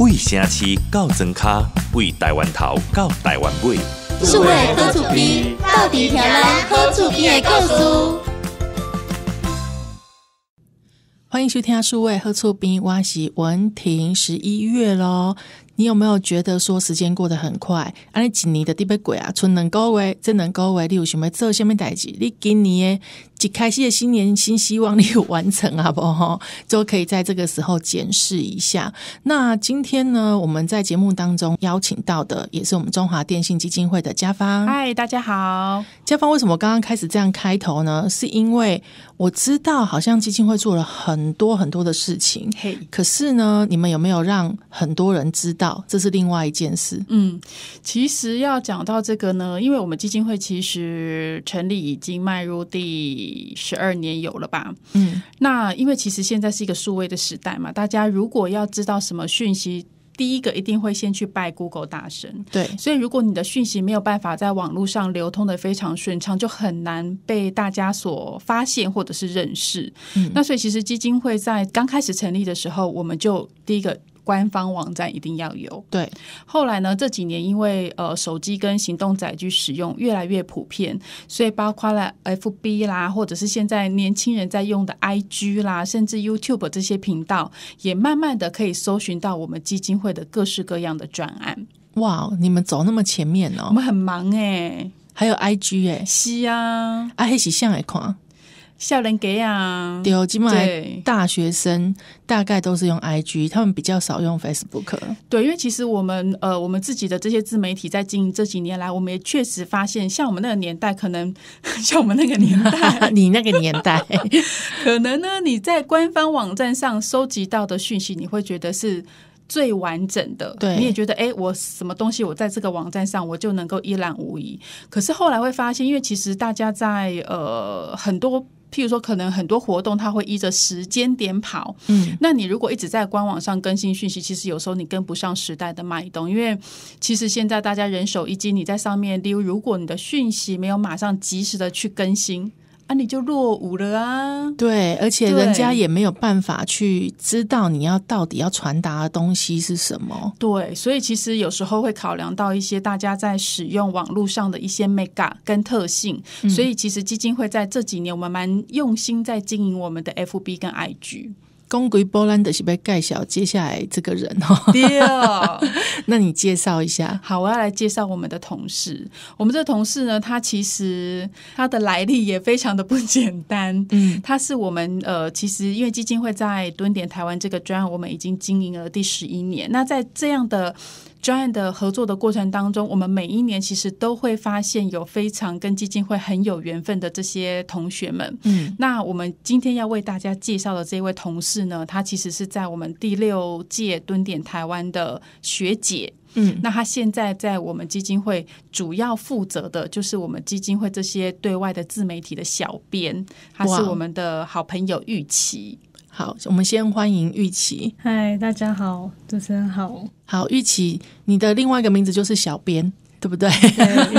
为城市到双脚，为台湾头到台湾尾。数位贺厝边到底听人贺厝边的故事？欢迎收听数位喝醋边，我是文婷。十一月喽，你有没有觉得说时间过得很快？啊，你今年的底边贵啊，纯能高维，真能高维，你有想要做什么代志，你今年开心的新年新希望，你完成好不好？都可以在这个时候检视一下。那今天呢，我们在节目当中邀请到的也是我们中华电信基金会的家方。嗨，大家好。家方为什么刚刚开始这样开头呢？是因为我知道，好像基金会做了很多很多的事情，嘿。可是呢，你们有没有让很多人知道？这是另外一件事。嗯，其实要讲到这个呢，因为我们基金会其实成立已经迈入第。十二年有了吧？嗯，那因为其实现在是一个数位的时代嘛，大家如果要知道什么讯息，第一个一定会先去拜 Google 大神。对，所以如果你的讯息没有办法在网络上流通的非常顺畅，就很难被大家所发现或者是认识。嗯，那所以其实基金会在刚开始成立的时候，我们就第一个。官方网站一定要有。对，后来呢？这几年因为呃，手机跟行动载具使用越来越普遍，所以包括了 F B 啦，或者是现在年轻人在用的 I G 啦，甚至 YouTube 这些频道，也慢慢的可以搜寻到我们基金会的各式各样的专案。哇，你们走那么前面哦？我们很忙哎，还有 I G 哎，是啊，啊，黑喜向来看。校人给啊，对，基本大学生大概都是用 I G，他们比较少用 Facebook。对，因为其实我们呃，我们自己的这些自媒体在经营这几年来，我们也确实发现，像我们那个年代，可能 像我们那个年代，你那个年代，可能呢，你在官方网站上收集到的讯息，你会觉得是最完整的。对，你也觉得，哎，我什么东西，我在这个网站上我就能够一览无遗。可是后来会发现，因为其实大家在呃很多。譬如说，可能很多活动它会依着时间点跑，嗯，那你如果一直在官网上更新讯息，其实有时候你跟不上时代的脉动，因为其实现在大家人手一机，你在上面溜，如果你的讯息没有马上及时的去更新。啊，你就落伍了啊！对，而且人家也没有办法去知道你要到底要传达的东西是什么。对，所以其实有时候会考量到一些大家在使用网络上的一些美感跟特性，所以其实基金会在这几年我们蛮用心在经营我们的 FB 跟 IG。公贵波兰的是被介小接下来这个人哦，对啊，那你介绍一下？好，我要来介绍我们的同事。我们这同事呢，他其实他的来历也非常的不简单。嗯，他是我们呃，其实因为基金会在蹲点台湾这个专案，我们已经经营了第十一年。那在这样的专案的合作的过程当中，我们每一年其实都会发现有非常跟基金会很有缘分的这些同学们。嗯，那我们今天要为大家介绍的这位同事呢，他其实是在我们第六届蹲点台湾的学姐。嗯，那他现在在我们基金会主要负责的就是我们基金会这些对外的自媒体的小编，他是我们的好朋友玉琪。好，我们先欢迎玉琪。嗨，大家好，主持人好。好，玉琪，你的另外一个名字就是小编，对不对？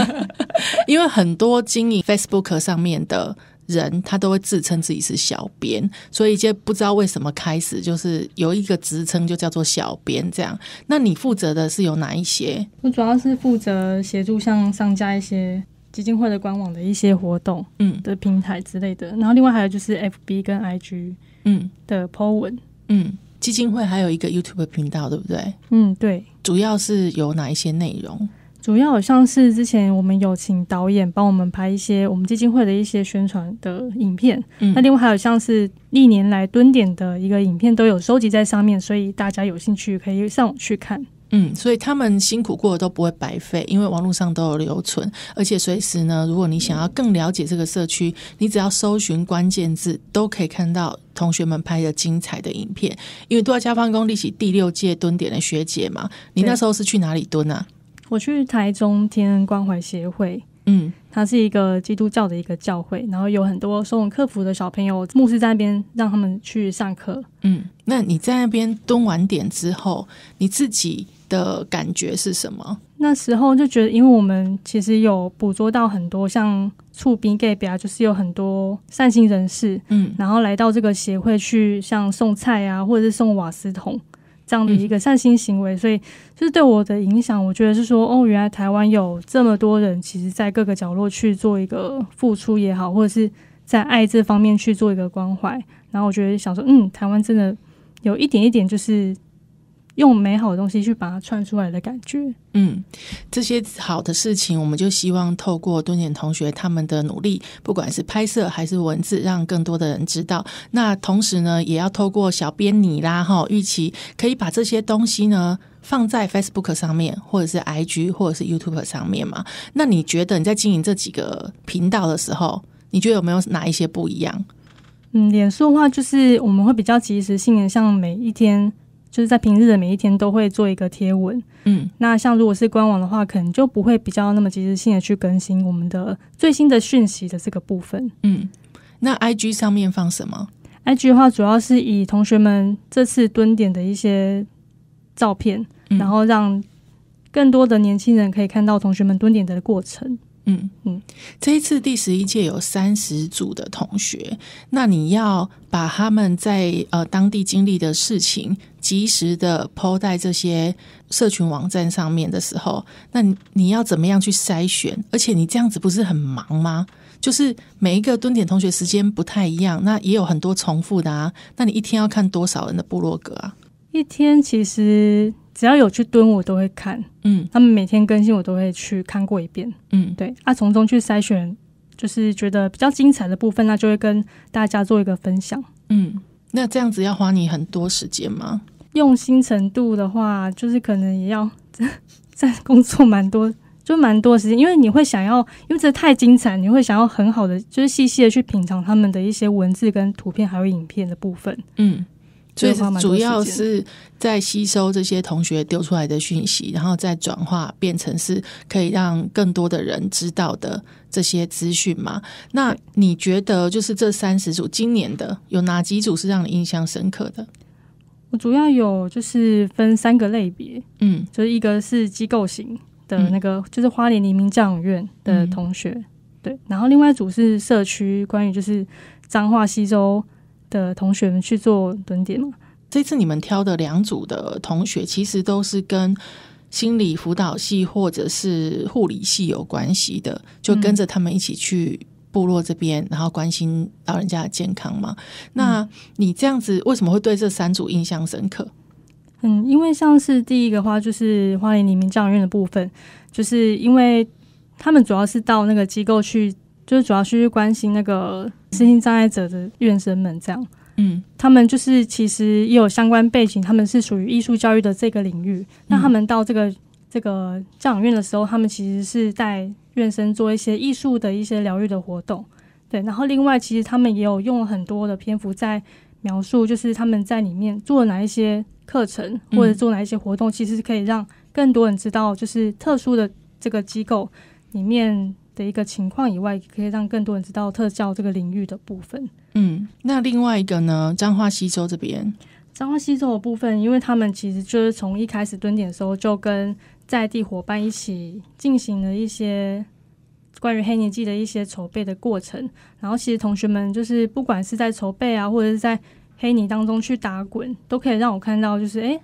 因为很多经营 Facebook 上面的人，他都会自称自己是小编，所以一些不知道为什么开始就是有一个职称就叫做小编。这样，那你负责的是有哪一些？我主要是负责协助像商家一些基金会的官网的一些活动，嗯，的平台之类的。然后另外还有就是 FB 跟 IG。嗯的 po 文，嗯，基金会还有一个 YouTube 频道，对不对？嗯，对。主要是有哪一些内容？主要好像是之前我们有请导演帮我们拍一些我们基金会的一些宣传的影片，那另外还有像是历年来蹲点的一个影片都有收集在上面，所以大家有兴趣可以上网去看。嗯，所以他们辛苦过的都不会白费，因为网络上都有留存，而且随时呢，如果你想要更了解这个社区，你只要搜寻关键字都可以看到同学们拍的精彩的影片。因为杜家嘉方宫立起第六届蹲点的学姐嘛，你那时候是去哪里蹲呢？我去台中天恩关怀协会，嗯，它是一个基督教的一个教会，然后有很多收容客服的小朋友，牧师在那边让他们去上课。嗯，那你在那边蹲完点之后，你自己。的感觉是什么？那时候就觉得，因为我们其实有捕捉到很多像“促宾盖表”，就是有很多善心人士，嗯，然后来到这个协会去，像送菜啊，或者是送瓦斯桶这样的一个善心行为，所以就是对我的影响，我觉得是说，哦，原来台湾有这么多人，其实在各个角落去做一个付出也好，或者是在爱这方面去做一个关怀。然后我觉得想说，嗯，台湾真的有一点一点就是。用美好的东西去把它串出来的感觉。嗯，这些好的事情，我们就希望透过多点同学他们的努力，不管是拍摄还是文字，让更多的人知道。那同时呢，也要透过小编你啦哈玉琪，可以把这些东西呢放在 Facebook 上面，或者是 IG 或者是 YouTube 上面嘛。那你觉得你在经营这几个频道的时候，你觉得有没有哪一些不一样？嗯，脸书的话，就是我们会比较及时性的，像每一天。就是在平日的每一天都会做一个贴文，嗯，那像如果是官网的话，可能就不会比较那么及时性的去更新我们的最新的讯息的这个部分，嗯，那 IG 上面放什么？IG 的话主要是以同学们这次蹲点的一些照片，然后让更多的年轻人可以看到同学们蹲点的过程。嗯嗯，这一次第十一届有三十组的同学，那你要把他们在呃当地经历的事情及时的抛在这些社群网站上面的时候，那你要怎么样去筛选？而且你这样子不是很忙吗？就是每一个蹲点同学时间不太一样，那也有很多重复的啊。那你一天要看多少人的部落格啊？一天其实。只要有去蹲，我都会看，嗯，他们每天更新，我都会去看过一遍，嗯，对，啊，从中去筛选，就是觉得比较精彩的部分，那就会跟大家做一个分享，嗯，那这样子要花你很多时间吗？用心程度的话，就是可能也要在 工作蛮多，就蛮多时间，因为你会想要，因为这太精彩，你会想要很好的，就是细细的去品尝他们的一些文字、跟图片还有影片的部分，嗯。所以主要是在吸收这些同学丢出来的讯息，然后再转化变成是可以让更多的人知道的这些资讯嘛？那你觉得就是这三十组今年的有哪几组是让你印象深刻的？我主要有就是分三个类别，嗯，就是一个是机构型的那个，就是花莲黎明教养院的同学，对，然后另外一组是社区关于就是脏话吸收。的同学们去做蹲点吗？这次你们挑的两组的同学，其实都是跟心理辅导系或者是护理系有关系的，就跟着他们一起去部落这边，然后关心老人家的健康嘛。那你这样子，为什么会对这三组印象深刻？嗯，因为像是第一个话，就是花莲黎明教院的部分，就是因为他们主要是到那个机构去，就是主要是去关心那个。身心障碍者的院生们，这样，嗯，他们就是其实也有相关背景，他们是属于艺术教育的这个领域。那他们到这个这个教养院的时候，他们其实是在院生做一些艺术的一些疗愈的活动，对。然后，另外，其实他们也有用了很多的篇幅在描述，就是他们在里面做哪一些课程或者做哪一些活动，其实可以让更多人知道，就是特殊的这个机构里面。的一个情况以外，可以让更多人知道特效这个领域的部分。嗯，那另外一个呢？彰化西州这边，彰化西州的部分，因为他们其实就是从一开始蹲点的时候，就跟在地伙伴一起进行了一些关于黑泥季的一些筹备的过程。然后，其实同学们就是不管是在筹备啊，或者是在黑泥当中去打滚，都可以让我看到，就是诶。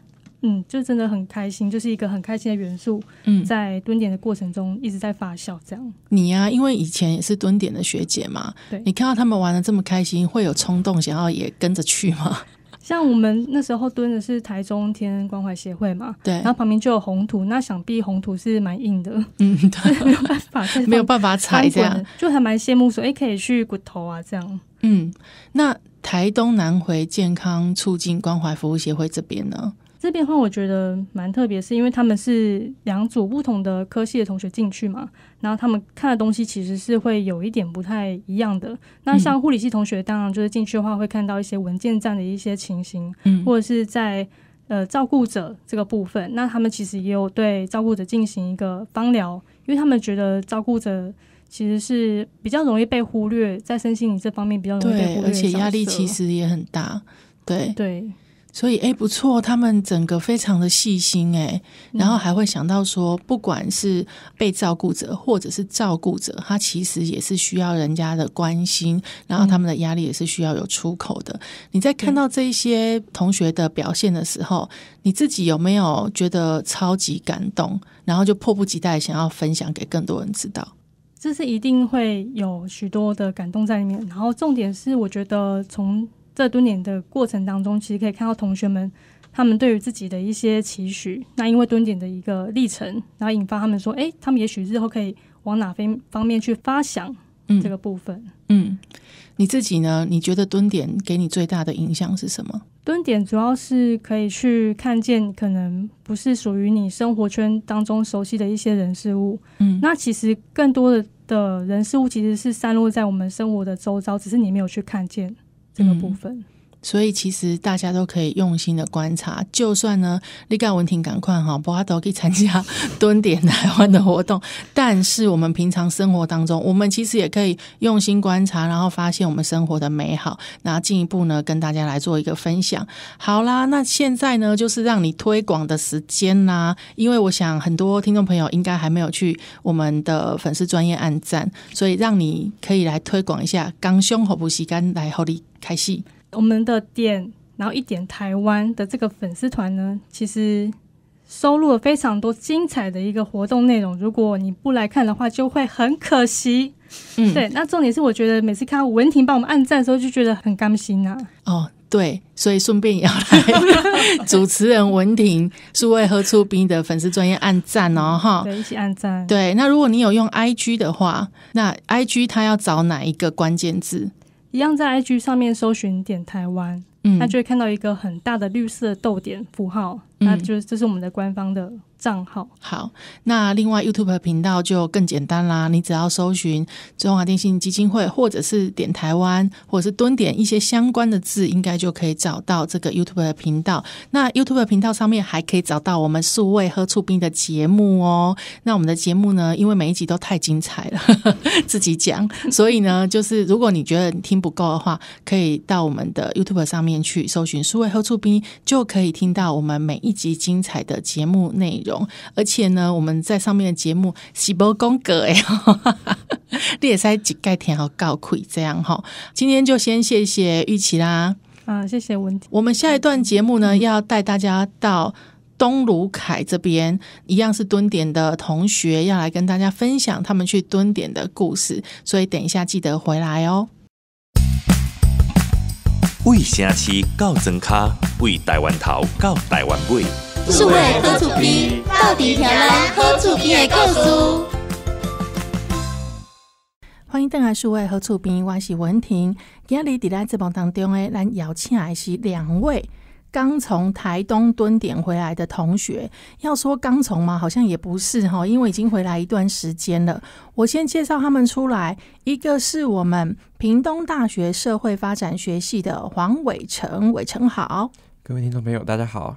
嗯，就真的很开心，就是一个很开心的元素。嗯，在蹲点的过程中，一直在发笑这样。你呀，因为以前也是蹲点的学姐嘛，对，你看到他们玩的这么开心，会有冲动想要也跟着去吗？像我们那时候蹲的是台中天关怀协会嘛，对，然后旁边就有红土，那想必红土是蛮硬的，嗯，对，没有办法，没有办法踩这样，就还蛮羡慕说，哎，可以去骨头啊这样。嗯，那台东南回健康促进关怀服务协会这边呢？这变化我觉得蛮特别，是因为他们是两组不同的科系的同学进去嘛，然后他们看的东西其实是会有一点不太一样的。那像护理系同学，当然就是进去的话会看到一些文件站的一些情形，或者是在呃照顾者这个部分，那他们其实也有对照顾者进行一个方疗，因为他们觉得照顾者其实是比较容易被忽略，在身心灵这方面比较容易被忽略，而且压力其实也很大。对对。所以，哎，不错，他们整个非常的细心，哎，然后还会想到说，不管是被照顾者或者是照顾者，他其实也是需要人家的关心，然后他们的压力也是需要有出口的。你在看到这一些同学的表现的时候，你自己有没有觉得超级感动？然后就迫不及待想要分享给更多人知道？这是一定会有许多的感动在里面，然后重点是，我觉得从。在蹲点的过程当中，其实可以看到同学们他们对于自己的一些期许。那因为蹲点的一个历程，然后引发他们说：“哎，他们也许日后可以往哪方方面去发想。”这个部分，嗯，你自己呢？你觉得蹲点给你最大的影响是什么？蹲点主要是可以去看见可能不是属于你生活圈当中熟悉的一些人事物。嗯，那其实更多的的人事物其实是散落在我们生活的周遭，只是你没有去看见。这个部分。所以其实大家都可以用心的观察，就算呢立盖文婷赶快哈，波阿都可以参加 蹲点台湾的活动。但是我们平常生活当中，我们其实也可以用心观察，然后发现我们生活的美好，然后进一步呢跟大家来做一个分享。好啦，那现在呢就是让你推广的时间啦，因为我想很多听众朋友应该还没有去我们的粉丝专业按赞，所以让你可以来推广一下刚胸和补习干来合力开戏。我们的店，然后一点台湾的这个粉丝团呢，其实收录了非常多精彩的一个活动内容。如果你不来看的话，就会很可惜。嗯，对。那重点是，我觉得每次看到文婷帮我们按赞的时候，就觉得很甘心啊。哦，对，所以顺便也要来。主持人文婷是为喝出兵的粉丝专业按赞哦，哈。对，一起按赞。对，那如果你有用 IG 的话，那 IG 它要找哪一个关键字？一样在 IG 上面搜寻点台湾，那就会看到一个很大的绿色豆点符号。那就是这是我们的官方的账号。好，那另外 YouTube 频道就更简单啦，你只要搜寻中华电信基金会，或者是点台湾，或者是蹲点一些相关的字，应该就可以找到这个 YouTube 频道。那 YouTube 频道上面还可以找到我们数位喝醋冰的节目哦。那我们的节目呢，因为每一集都太精彩了，自己讲，所以呢，就是如果你觉得你听不够的话，可以到我们的 YouTube 上面去搜寻数位喝醋冰，就可以听到我们每。一集精彩的节目内容，而且呢，我们在上面的节目喜不公格呀，列塞几盖田好告贵这样哈。今天就先谢谢玉琪啦，啊，谢谢文我们下一段节目呢，要带大家到东卢凯这边，一样是蹲点的同学要来跟大家分享他们去蹲点的故事，所以等一下记得回来哦。为城市到砖卡，为台湾头到台湾尾。素位好厝边？到底听咱好厝边的故事？欢迎邓来素位好厝边？我是文婷。今日在节目当中诶，咱邀请的是两位。刚从台东蹲点回来的同学，要说刚从吗？好像也不是哈，因为已经回来一段时间了。我先介绍他们出来，一个是我们屏东大学社会发展学系的黄伟成，伟成好，各位听众朋友大家好。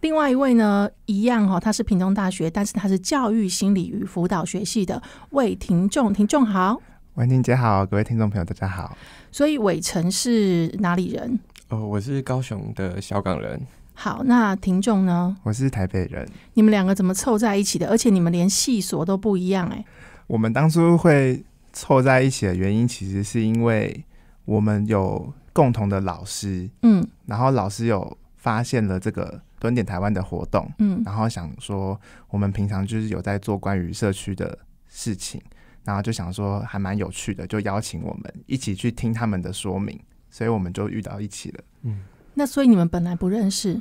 另外一位呢，一样哈，他是屏东大学，但是他是教育心理与辅导学系的魏庭仲，庭仲好，文婷姐好，各位听众朋友大家好。所以伟成是哪里人？哦，我是高雄的小港人。好，那听众呢？我是台北人。你们两个怎么凑在一起的？而且你们连系所都不一样哎。我们当初会凑在一起的原因，其实是因为我们有共同的老师，嗯，然后老师有发现了这个蹲点台湾的活动，嗯，然后想说我们平常就是有在做关于社区的事情，然后就想说还蛮有趣的，就邀请我们一起去听他们的说明。所以我们就遇到一起了。嗯，那所以你们本来不认识？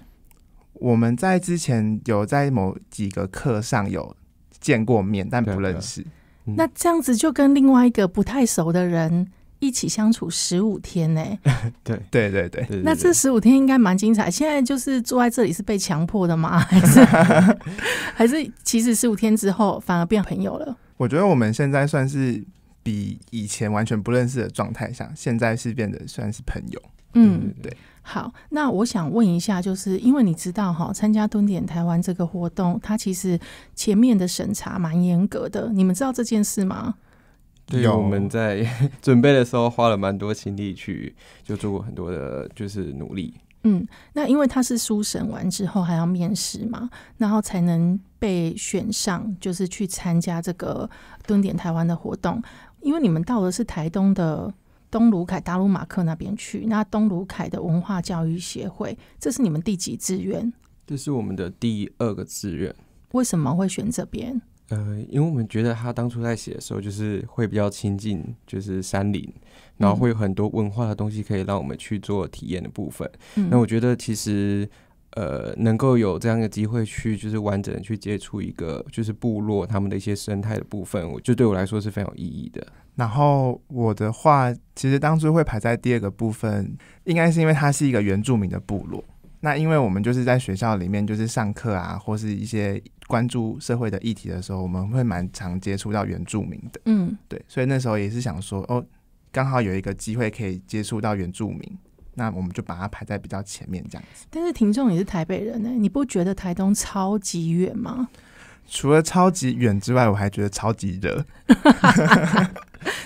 我们在之前有在某几个课上有见过面，但不认识。那这样子就跟另外一个不太熟的人一起相处十五天呢？对对对对。那这十五天应该蛮精彩。现在就是坐在这里是被强迫的吗？还是还是其实十五天之后反而变朋友了？我觉得我们现在算是。比以前完全不认识的状态下，现在是变得算是朋友。嗯，对。好，那我想问一下，就是因为你知道哈，参加《蹲点台湾》这个活动，它其实前面的审查蛮严格的。你们知道这件事吗？对，我们在准备的时候花了蛮多心力去，就做过很多的，就是努力。嗯，那因为他是书审完之后还要面试嘛，然后才能被选上，就是去参加这个《蹲点台湾》的活动。因为你们到的是台东的东鲁凯达鲁马克那边去，那东鲁凯的文化教育协会，这是你们第几志愿？这是我们的第二个志愿。为什么会选这边？呃，因为我们觉得他当初在写的时候，就是会比较亲近，就是山林，然后会有很多文化的东西可以让我们去做体验的部分。那我觉得其实。呃，能够有这样的机会去，就是完整的去接触一个，就是部落他们的一些生态的部分，我就对我来说是非常有意义的。然后我的话，其实当初会排在第二个部分，应该是因为它是一个原住民的部落。那因为我们就是在学校里面，就是上课啊，或是一些关注社会的议题的时候，我们会蛮常接触到原住民的。嗯，对，所以那时候也是想说，哦，刚好有一个机会可以接触到原住民。那我们就把它排在比较前面这样子。但是听众也是台北人呢，你不觉得台东超级远吗？除了超级远之外，我还觉得超级热。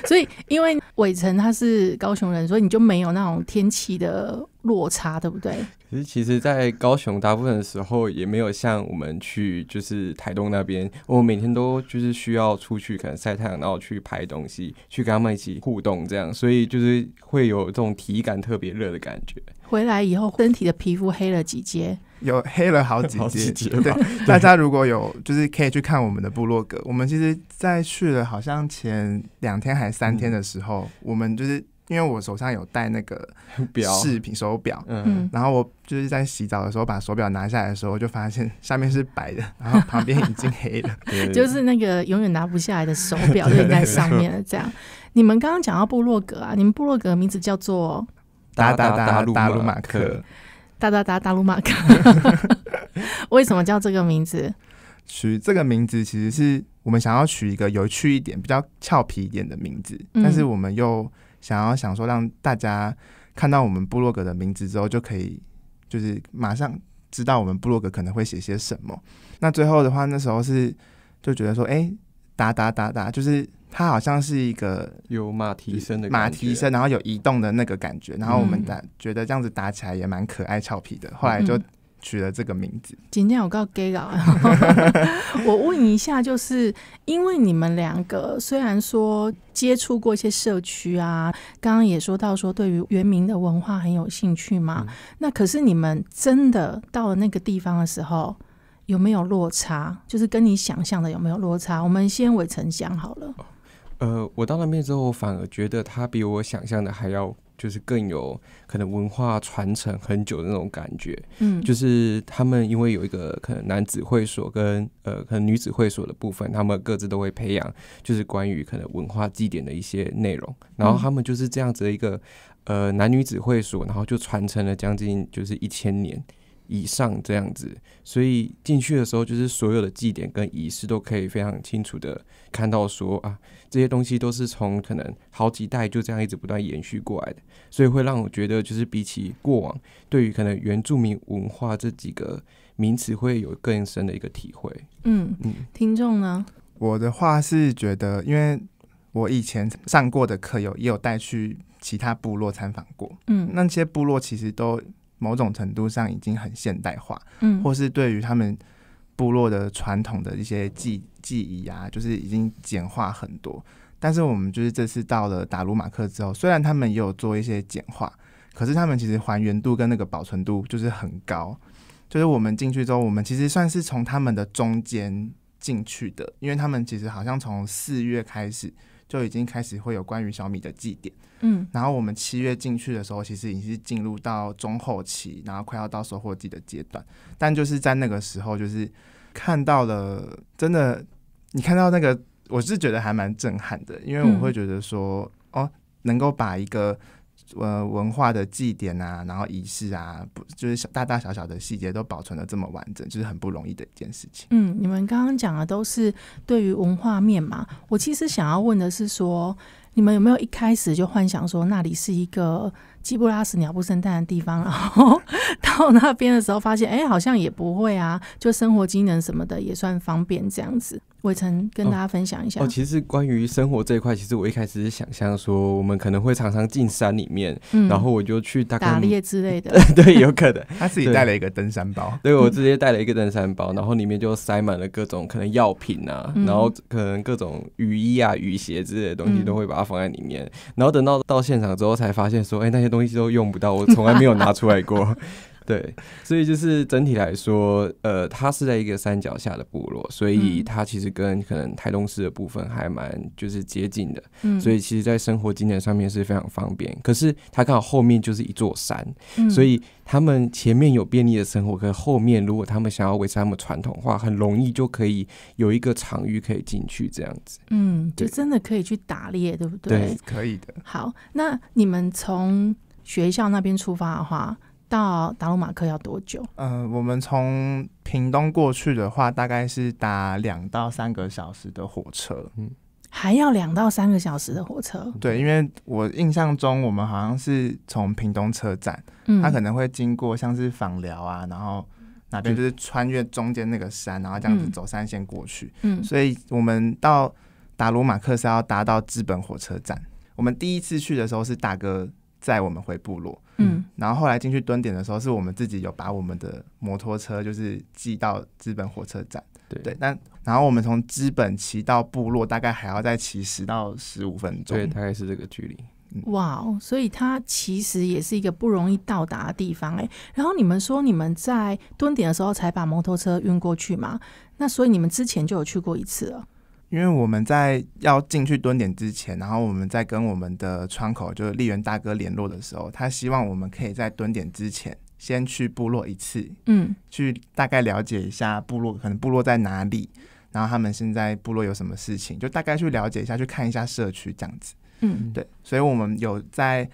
所以，因为伟成他是高雄人，所以你就没有那种天气的落差，对不对？可是，其实，在高雄大部分时候也没有像我们去就是台东那边，我每天都就是需要出去可能晒太阳，然后去拍东西，去跟他们一起互动这样，所以就是会有这种体感特别热的感觉。回来以后，身体的皮肤黑了几阶。有黑了好几节，对大家如果有就是可以去看我们的部落格。我们其实在去了好像前两天还三天的时候，我们就是因为我手上有戴那个 表饰品手表，嗯，然后我就是在洗澡的时候把手表拿下来的时候，就发现下面是白的，然后旁边已经黑了，就是那个永远拿不下来的手表 就在上面了。这样，你们刚刚讲到部落格啊，你们部落格名字叫做达达达达鲁马克。哒哒哒，大陆马克，为什么叫这个名字？取这个名字，其实是我们想要取一个有趣一点、比较俏皮一点的名字。但是我们又想要想说，让大家看到我们部落格的名字之后，就可以就是马上知道我们部落格可能会写些什么。那最后的话，那时候是就觉得说，哎，哒哒哒哒，就是。它好像是一个有马蹄声的马蹄声，然后有移动的那个感觉，然后我们打觉得这样子打起来也蛮可爱俏皮的，后来就取了这个名字。今天我告 g a y 佬，我问一下，就是因为你们两个虽然说接触过一些社区啊，刚刚也说到说对于原民的文化很有兴趣嘛，那可是你们真的到了那个地方的时候，有没有落差？就是跟你想象的有没有落差？我们先伟成讲好了。呃，我到那边之后，反而觉得它比我想象的还要，就是更有可能文化传承很久的那种感觉。嗯，就是他们因为有一个可能男子会所跟呃可能女子会所的部分，他们各自都会培养，就是关于可能文化祭典的一些内容。然后他们就是这样子的一个呃男女子会所，然后就传承了将近就是一千年以上这样子。所以进去的时候，就是所有的祭典跟仪式都可以非常清楚的看到说啊。这些东西都是从可能好几代就这样一直不断延续过来的，所以会让我觉得，就是比起过往，对于可能原住民文化这几个名词，会有更深的一个体会。嗯嗯，听众呢？我的话是觉得，因为我以前上过的课，有也有带去其他部落参访过，嗯，那些部落其实都某种程度上已经很现代化，嗯，或是对于他们。部落的传统的一些记记忆啊，就是已经简化很多。但是我们就是这次到了打鲁马克之后，虽然他们也有做一些简化，可是他们其实还原度跟那个保存度就是很高。就是我们进去之后，我们其实算是从他们的中间进去的，因为他们其实好像从四月开始就已经开始会有关于小米的祭典，嗯，然后我们七月进去的时候，其实已经是进入到中后期，然后快要到收获季的阶段。但就是在那个时候，就是。看到了，真的，你看到那个，我是觉得还蛮震撼的，因为我会觉得说，哦，能够把一个呃文化的祭典啊，然后仪式啊，不就是大大小小的细节都保存的这么完整，就是很不容易的一件事情。嗯，你们刚刚讲的都是对于文化面嘛，我其实想要问的是说，你们有没有一开始就幻想说那里是一个？鸡不拉屎、鸟不生蛋的地方，然后 到那边的时候发现，哎，好像也不会啊，就生活机能什么的也算方便这样子。我曾跟大家分享一下。哦，其实关于生活这一块，其实我一开始是想象说，我们可能会常常进山里面，然后我就去打猎之类的。对，有可能。他自己带了一个登山包，对我直接带了一个登山包，然后里面就塞满了各种可能药品啊，然后可能各种雨衣啊、雨鞋之类的东西都会把它放在里面。然后等到到现场之后，才发现说，哎，那些东西都用不到，我从来没有拿出来过。对，所以就是整体来说，呃，它是在一个山脚下的部落，所以它其实跟可能台东市的部分还蛮就是接近的，嗯，所以其实在生活经验上面是非常方便。可是它刚好后面就是一座山，所以他们前面有便利的生活，可是后面如果他们想要维持他们传统话，很容易就可以有一个场域可以进去这样子。嗯，就真的可以去打猎，对不对？对，可以的。好，那你们从学校那边出发的话。到达鲁马克要多久？嗯，我们从屏东过去的话，大概是搭两到三个小时的火车。嗯，还要两到三个小时的火车。对，因为我印象中，我们好像是从屏东车站，嗯，它可能会经过像是访寮啊，然后哪边就是穿越中间那个山，然后这样子走山线过去。嗯，所以我们到达鲁马克是要搭到资本火车站。我们第一次去的时候，是大哥载我们回部落。嗯，然后后来进去蹲点的时候，是我们自己有把我们的摩托车就是寄到资本火车站。对，但然后我们从资本骑到部落，大概还要再骑十到十五分钟，对，大概是这个距离。哇，哦，所以它其实也是一个不容易到达的地方哎。然后你们说你们在蹲点的时候才把摩托车运过去吗？那所以你们之前就有去过一次了。因为我们在要进去蹲点之前，然后我们在跟我们的窗口，就是丽媛大哥联络的时候，他希望我们可以在蹲点之前先去部落一次，嗯，去大概了解一下部落，可能部落在哪里，然后他们现在部落有什么事情，就大概去了解一下，去看一下社区这样子，嗯，对，所以我们有在。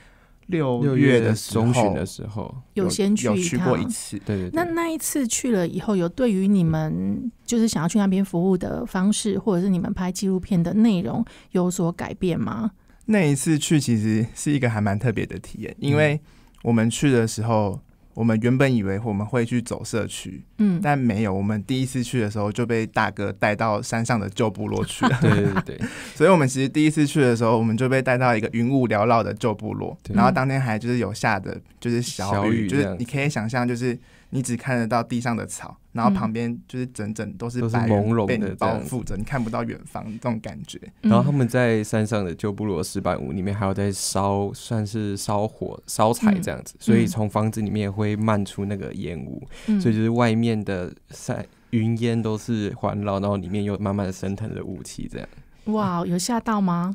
六月的中旬的时候，有先去有去过一次，对对。那那一次去了以后，有对于你们就是想要去那边服务的方式，或者是你们拍纪录片的内容有所改变吗？那一次去其实是一个还蛮特别的体验，因为我们去的时候。我们原本以为我们会去走社区，嗯，但没有。我们第一次去的时候就被大哥带到山上的旧部落去了。对对对，所以我们其实第一次去的时候，我们就被带到一个云雾缭绕的旧部落，然后当天还就是有下的就是小雨，就是你可以想象就是。你只看得到地上的草，然后旁边就是整整都是都是朦胧的，被包覆着，你看不到远方这种感觉。然后他们在山上的旧布罗石板屋里面，还有在烧，算是烧火、烧柴这样子，所以从房子里面会漫出那个烟雾，所以就是外面的山云烟都是环绕，然后里面又慢慢的升腾着雾气，这样。哇，有吓到吗？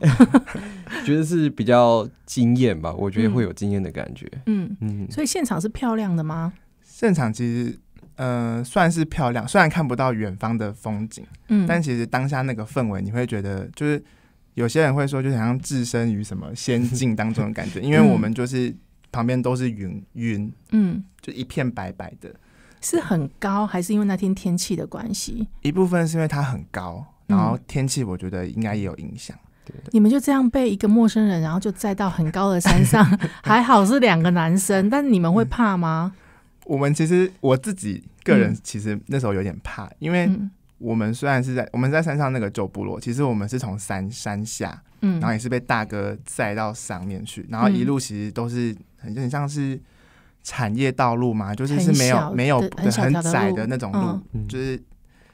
觉得是比较惊艳吧？我觉得会有惊艳的感觉。嗯嗯，所以现场是漂亮的吗？正常其实，嗯，算是漂亮。虽然看不到远方的风景，嗯，但其实当下那个氛围，你会觉得就是有些人会说，就好像置身于什么仙境当中的感觉。因为我们就是旁边都是云云，嗯，就一片白白的。是很高，还是因为那天天气的关系？一部分是因为它很高，然后天气我觉得应该也有影响。对，你们就这样被一个陌生人，然后就载到很高的山上，还好是两个男生，但你们会怕吗？我们其实我自己个人其实那时候有点怕，因为我们虽然是在我们在山上那个旧部落，其实我们是从山山下，嗯，然后也是被大哥载到上面去，然后一路其实都是很有很像是产业道路嘛，就是是没有没有很窄的那种路，就是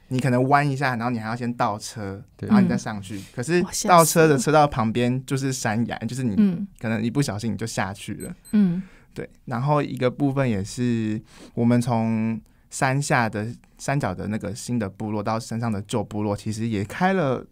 你可能弯一下，然后你还要先倒车，然后你再上去，可是倒车的车道旁边就是山崖，就是你可能一不小心你就下去了，嗯。对，然后一个部分也是我们从山下的山脚的那个新的部落到山上的旧部落，其实也开了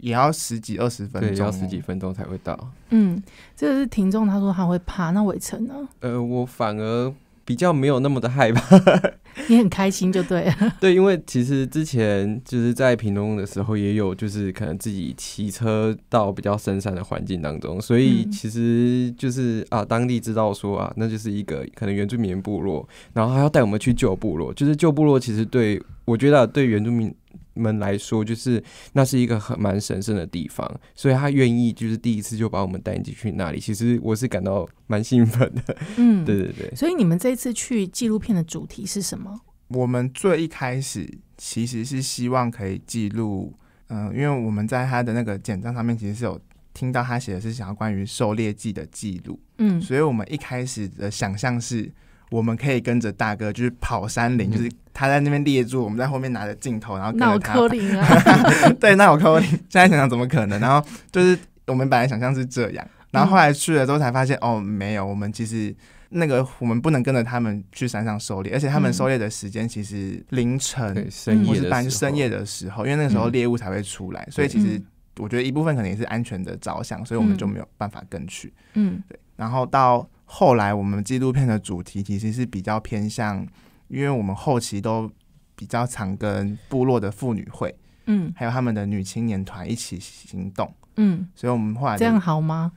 也要十几二十分钟，对，要十几分钟才会到。嗯，这个是听众他说他会怕那围城呢？呃，我反而。比较没有那么的害怕，你很开心就对。对，因为其实之前就是在屏东的时候，也有就是可能自己骑车到比较深山的环境当中，所以其实就是啊，当地知道说啊，那就是一个可能原住民部落，然后还要带我们去旧部落，就是旧部落其实对我觉得对原住民。们来说，就是那是一个很蛮神圣的地方，所以他愿意就是第一次就把我们带进去那里。其实我是感到蛮兴奋的，嗯，对对对。所以你们这次去纪录片的主题是什么？我们最一开始其实是希望可以记录，嗯，因为我们在他的那个简章上面，其实是有听到他写的是想要关于狩猎记的记录，嗯，所以我们一开始的想象是。我们可以跟着大哥，就是跑山林，就是他在那边立住，我们在后面拿着镜头，然后跟他。那我扣零啊！对，那我扣零。现在想想怎么可能？然后就是我们本来想象是这样，然后后来去了之后才发现，哦，没有，我们其实那个我们不能跟着他们去山上狩猎，而且他们狩猎的时间其实凌晨、深夜、半夜的时候，因为那时候猎物才会出来，所以其实我觉得一部分可能也是安全的着想，所以我们就没有办法跟去。嗯，对，然后到。后来我们纪录片的主题其实是比较偏向，因为我们后期都比较常跟部落的妇女会，嗯，还有他们的女青年团一起行动，嗯，所以我们后来这样好吗？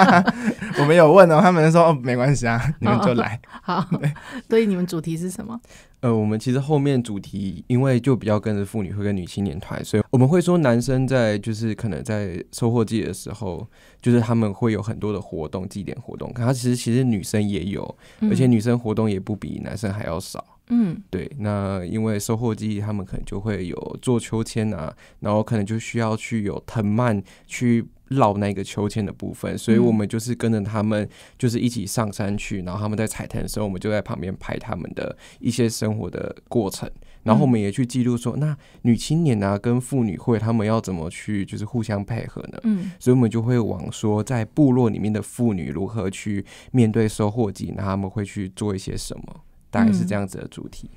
我们有问哦，他们说没关系啊，你们就来 好。所以你们主题是什么？呃，我们其实后面主题因为就比较跟着妇女会跟女青年团，所以我们会说男生在就是可能在收获季的时候，就是他们会有很多的活动、祭典活动。可他其实其实女生也有，而且女生活动也不比男生还要少。嗯，对。那因为收获季，他们可能就会有坐秋千啊，然后可能就需要去有藤蔓去。绕那个秋千的部分，所以我们就是跟着他们，就是一起上山去，然后他们在踩藤的时候，我们就在旁边拍他们的一些生活的过程，然后我们也去记录说，那女青年啊跟妇女会他们要怎么去就是互相配合呢？嗯，所以我们就会往说，在部落里面的妇女如何去面对收获季，那他们会去做一些什么？大概是这样子的主题。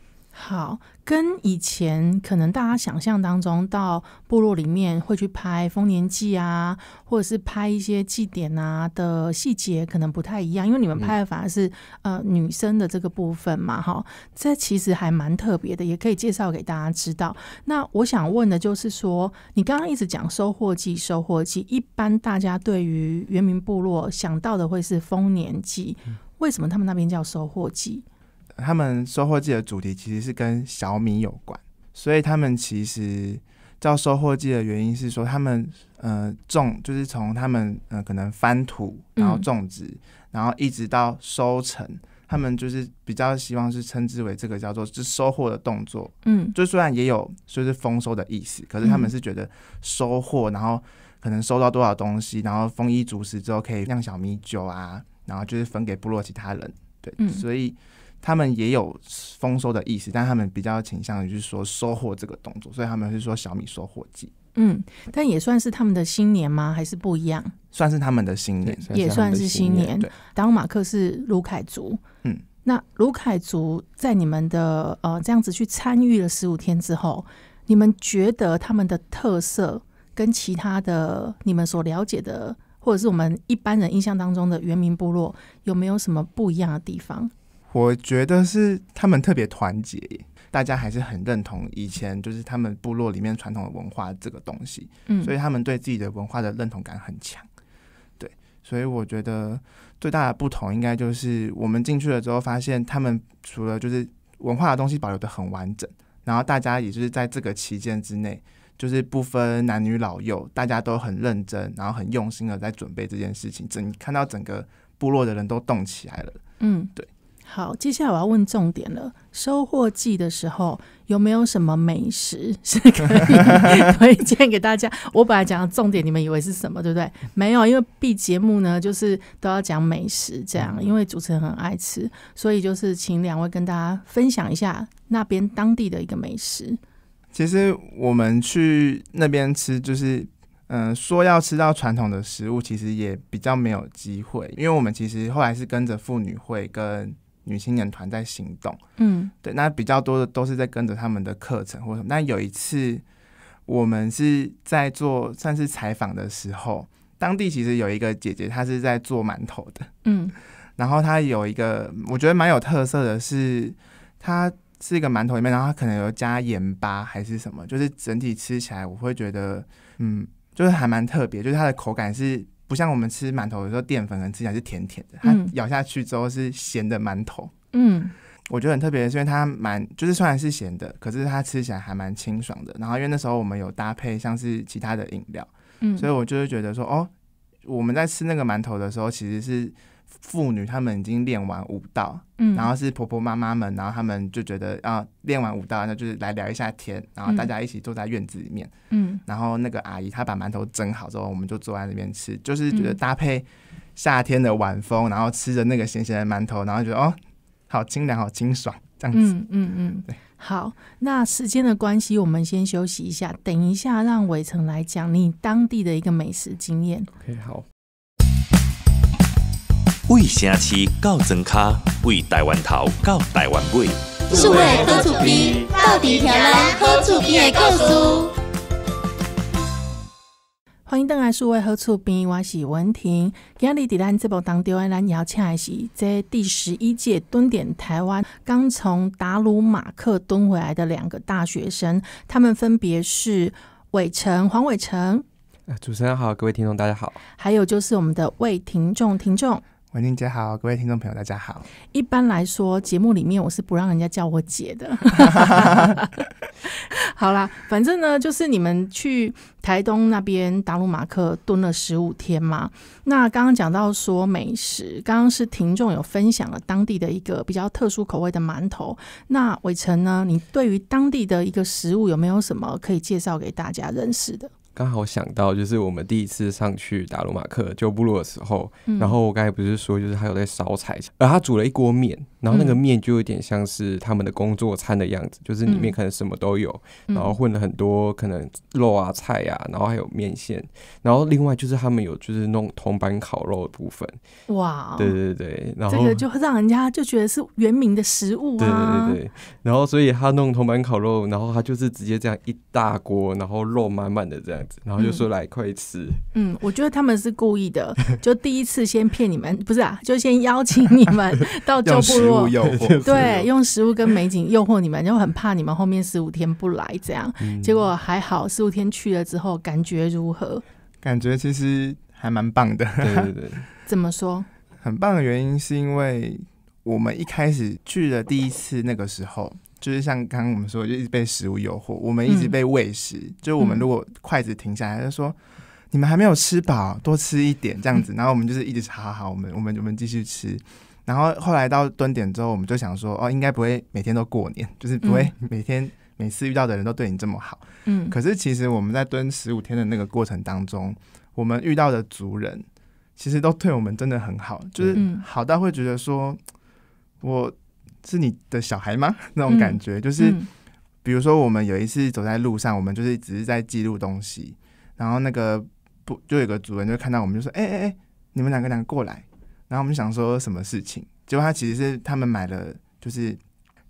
好，跟以前可能大家想象当中到部落里面会去拍丰年祭啊，或者是拍一些祭典啊的细节，可能不太一样，因为你们拍的反而是呃女生的这个部分嘛，哈，这其实还蛮特别的，也可以介绍给大家知道。那我想问的就是说，你刚刚一直讲收获季，收获季，一般大家对于原民部落想到的会是丰年祭，为什么他们那边叫收获季？他们收获季的主题其实是跟小米有关，所以他们其实叫收获季的原因是说，他们呃种就是从他们呃可能翻土，然后种植，然后一直到收成，他们就是比较希望是称之为这个叫做是收获的动作，嗯，就虽然也有就是丰收的意思，可是他们是觉得收获，然后可能收到多少东西，然后丰衣足食之后可以酿小米酒啊，然后就是分给部落其他人，对，所以。他们也有丰收的意思，但他们比较倾向于就是说收获这个动作，所以他们是说小米收获季。嗯，但也算是他们的新年吗？还是不一样？算是他们的新年，也算是新年。然后马克是卢凯族。嗯，那卢凯族在你们的呃这样子去参与了十五天之后，你们觉得他们的特色跟其他的你们所了解的，或者是我们一般人印象当中的原民部落，有没有什么不一样的地方？我觉得是他们特别团结，大家还是很认同以前就是他们部落里面传统的文化这个东西，嗯，所以他们对自己的文化的认同感很强。对，所以我觉得最大的不同应该就是我们进去了之后，发现他们除了就是文化的东西保留的很完整，然后大家也就是在这个期间之内，就是不分男女老幼，大家都很认真，然后很用心的在准备这件事情，整看到整个部落的人都动起来了，嗯，对。好，接下来我要问重点了。收获季的时候有没有什么美食是可以 推荐给大家？我本来讲的重点，你们以为是什么，对不对？没有，因为 B 节目呢，就是都要讲美食，这样，因为主持人很爱吃，所以就是请两位跟大家分享一下那边当地的一个美食。其实我们去那边吃，就是嗯，说要吃到传统的食物，其实也比较没有机会，因为我们其实后来是跟着妇女会跟。女青年团在行动，嗯，对，那比较多的都是在跟着他们的课程或者什么。但有一次，我们是在做算是采访的时候，当地其实有一个姐姐，她是在做馒头的，嗯，然后她有一个我觉得蛮有特色的是，它是一个馒头里面，然后它可能有加盐巴还是什么，就是整体吃起来我会觉得，嗯，就是还蛮特别，就是它的口感是。不像我们吃馒头的时候，淀粉可能吃起来是甜甜的，它咬下去之后是咸的馒头。嗯，我觉得很特别，是因为它蛮就是虽然是咸的，可是它吃起来还蛮清爽的。然后因为那时候我们有搭配像是其他的饮料，嗯，所以我就会觉得说，哦，我们在吃那个馒头的时候其实是。妇女她们已经练完舞蹈，嗯，然后是婆婆妈妈们，然后他们就觉得啊，练完舞蹈，那就是来聊一下天，然后大家一起坐在院子里面，嗯，然后那个阿姨她把馒头蒸好之后，我们就坐在那边吃，就是觉得搭配夏天的晚风，然后吃着那个咸咸的馒头，然后觉得哦，好清凉，好清爽，这样子，嗯嗯嗯，对，好，那时间的关系，我们先休息一下，等一下让伟成来讲你当地的一个美食经验。OK，好。为城市到砖卡，为台湾头到台湾尾。树尾何处边？到底听落何处边的故事？欢迎回来，数位何处边？我是文婷。今日在咱节目当中，诶，咱要请的是这第十一届蹲点台湾刚从达鲁马克蹲回来的两个大学生，他们分别是伟成、黄伟成。主持人好，各位听众大家好。还有就是我们的魏听众听众。文静姐好，各位听众朋友大家好。一般来说，节目里面我是不让人家叫我姐的。好啦，反正呢，就是你们去台东那边达鲁马克蹲了十五天嘛。那刚刚讲到说美食，刚刚是听众有分享了当地的一个比较特殊口味的馒头。那伟成呢，你对于当地的一个食物有没有什么可以介绍给大家认识的？刚好想到就是我们第一次上去打鲁马克旧部落的时候，然后我刚才不是说就是他有在烧菜，而他煮了一锅面，然后那个面就有点像是他们的工作餐的样子，就是里面可能什么都有，然后混了很多可能肉啊菜啊，然后还有面线，然后另外就是他们有就是弄铜板烤肉的部分，哇，对对对，然后这个就让人家就觉得是原名的食物啊，对对对，然后所以他弄铜板烤肉，然后他就是直接这样一大锅，然后肉满满的这样。然后就说来快吃，嗯，我觉得他们是故意的，就第一次先骗你们，不是啊，就先邀请你们 到旧部落，对，用食物跟美景诱惑你们，就很怕你们后面十五天不来，这样结果还好，十五天去了之后感觉如何？感觉其实还蛮棒的，对对对，怎么说？很棒的原因是因为我们一开始去了第一次那个时候。就是像刚刚我们说，就一直被食物诱惑，我们一直被喂食。就我们如果筷子停下来，就说你们还没有吃饱，多吃一点这样子。然后我们就是一直好好好，我们我们我们继续吃。然后后来到蹲点之后，我们就想说，哦，应该不会每天都过年，就是不会每天每次遇到的人都对你这么好。嗯。可是其实我们在蹲十五天的那个过程当中，我们遇到的族人其实都对我们真的很好，就是好到会觉得说，我。是你的小孩吗？那种感觉就是，比如说我们有一次走在路上，我们就是只是在记录东西，然后那个不就有个主人就看到我们，就说：“哎哎哎，你们两个个过来？”然后我们想说什么事情，结果他其实是他们买了就是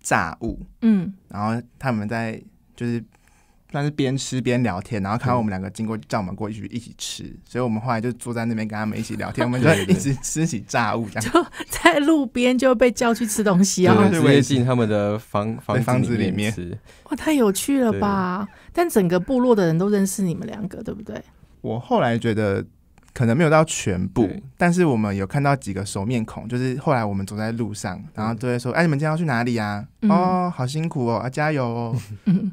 炸物，嗯，然后他们在就是。但是边吃边聊天，然后看到我们两个经过，叫我们过去一起吃，所以我们后来就坐在那边跟他们一起聊天，我们就一直吃起炸物，这样就在路边就被叫去吃东西哦，直接进他们的房房子里面吃，哇，太有趣了吧！但整个部落的人都认识你们两个，对不对？我后来觉得可能没有到全部，但是我们有看到几个熟面孔，就是后来我们走在路上，然后都会说：“哎，你们今天要去哪里呀？哦，好辛苦哦，要加油哦！”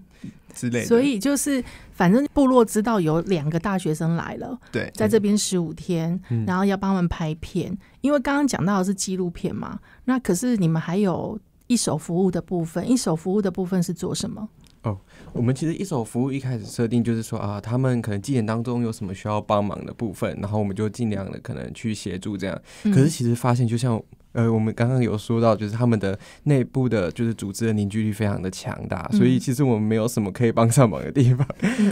所以就是，反正部落知道有两个大学生来了，对，在这边十五天，然后要帮们拍片，因为刚刚讲到的是纪录片嘛。那可是你们还有一手服务的部分，一手服务的部分是做什么？哦，我们其实一手服务一开始设定就是说啊，他们可能祭典当中有什么需要帮忙的部分，然后我们就尽量的可能去协助这样。可是其实发现就像。呃，我们刚刚有说到，就是他们的内部的，就是组织的凝聚力非常的强大，所以其实我们没有什么可以帮上忙的地方，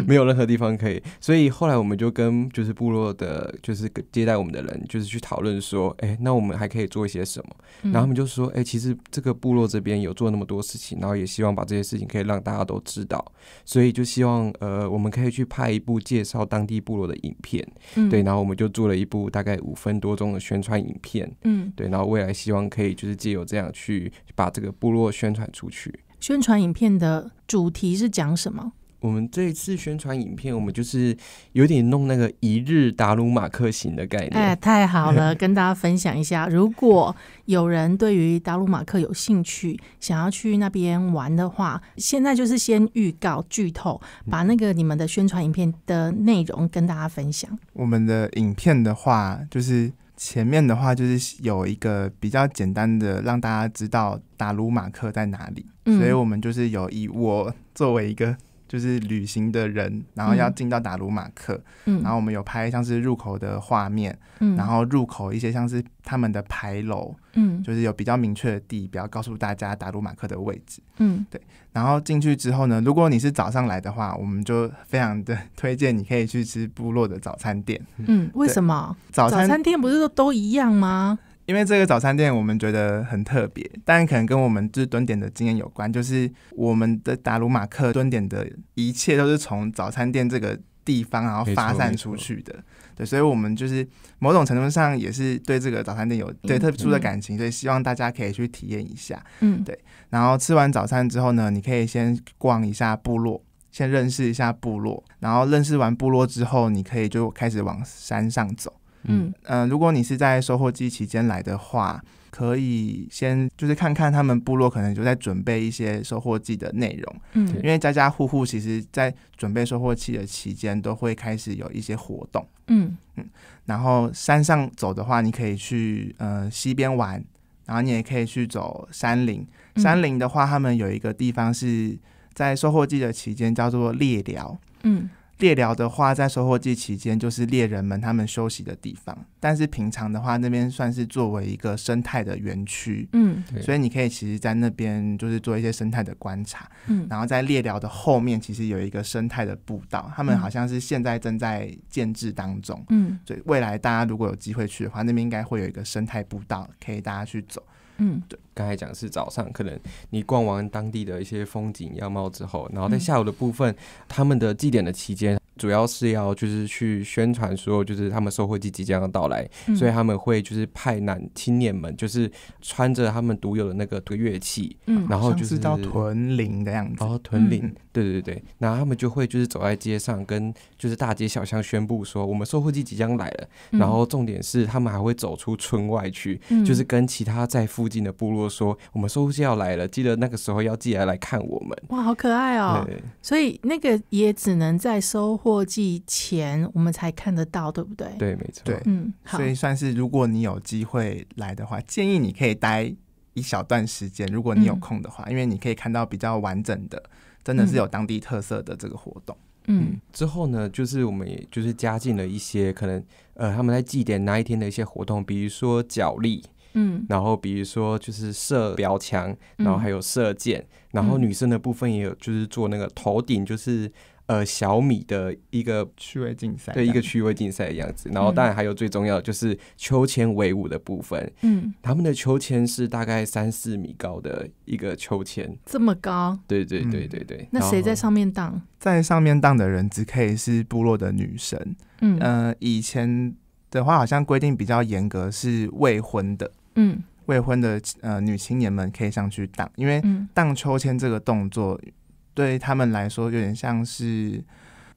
没有任何地方可以。所以后来我们就跟就是部落的，就是接待我们的人，就是去讨论说，哎，那我们还可以做一些什么？然后他们就说，哎，其实这个部落这边有做那么多事情，然后也希望把这些事情可以让大家都知道，所以就希望呃，我们可以去拍一部介绍当地部落的影片。对，然后我们就做了一部大概五分多钟的宣传影片。嗯，对，然后未来。希望可以就是借由这样去把这个部落宣传出去。宣传影片的主题是讲什么？我们这一次宣传影片，我们就是有点弄那个一日达鲁马克行的概念。哎，太好了，跟大家分享一下。如果有人对于达鲁马克有兴趣，想要去那边玩的话，现在就是先预告剧透，把那个你们的宣传影片的内容跟大家分享。我们的影片的话，就是。前面的话就是有一个比较简单的，让大家知道达鲁马克在哪里，所以我们就是有以我作为一个。就是旅行的人，然后要进到达鲁马克，嗯，然后我们有拍像是入口的画面，嗯，然后入口一些像是他们的牌楼，嗯，就是有比较明确的地标，告诉大家达鲁马克的位置，嗯，对，然后进去之后呢，如果你是早上来的话，我们就非常的 推荐你可以去吃部落的早餐店，嗯，为什么？早餐店不是说都一样吗？因为这个早餐店，我们觉得很特别，但可能跟我们就是蹲点的经验有关，就是我们的达鲁马克蹲点的一切都是从早餐店这个地方然后发散出去的，对，所以我们就是某种程度上也是对这个早餐店有对特殊的感情，所以希望大家可以去体验一下，嗯，对。然后吃完早餐之后呢，你可以先逛一下部落，先认识一下部落，然后认识完部落之后，你可以就开始往山上走。嗯嗯，如果你是在收获季期间来的话，可以先就是看看他们部落可能就在准备一些收获季的内容。嗯，因为家家户户其实，在准备收获季的期间，都会开始有一些活动。嗯嗯，然后山上走的话，你可以去呃西边玩，然后你也可以去走山林。山林的话，他们有一个地方是在收获季的期间叫做猎寮。嗯。猎寮的话，在收获季期间就是猎人们他们休息的地方，但是平常的话，那边算是作为一个生态的园区，嗯，所以你可以其实，在那边就是做一些生态的观察，嗯，然后在猎寮的后面其实有一个生态的步道，他们好像是现在正在建制当中，嗯，所以未来大家如果有机会去的话，那边应该会有一个生态步道可以大家去走。嗯，对，刚才讲是早上，可能你逛完当地的一些风景样貌之后，然后在下午的部分，他们的祭典的期间。主要是要就是去宣传说，就是他们收获季即将要到来，所以他们会就是派男青年们，就是穿着他们独有的那个乐器，嗯，然后就是屯铃的样子，然后屯铃，对对对然那他们就会就是走在街上，跟就是大街小巷宣布说，我们收获季即将来了。然后重点是，他们还会走出村外去，就是跟其他在附近的部落说，我们收获季要来了，记得那个时候要记得来看我们。哇，好可爱哦！所以那个也只能在收。过季前我们才看得到，对不对？对，没错。对，嗯，所以算是如果你有机会来的话，建议你可以待一小段时间，如果你有空的话，因为你可以看到比较完整的，真的是有当地特色的这个活动。嗯，之后呢，就是我们也就是加进了一些可能，呃，他们在祭典那一天的一些活动，比如说角力，嗯，然后比如说就是射标枪，然后还有射箭，然后女生的部分也有就是做那个头顶就是。呃，小米的一个趣味竞赛，对一个趣味竞赛的样子。然后，当然还有最重要的就是秋千维舞的部分。嗯，他们的秋千是大概三四米高的一个秋千，这么高？对对对对对。那谁在上面荡？在上面荡的人只可以是部落的女神。嗯呃，以前的话好像规定比较严格，是未婚的。嗯，未婚的呃女青年们可以上去荡，因为荡秋千这个动作。对他们来说，有点像是，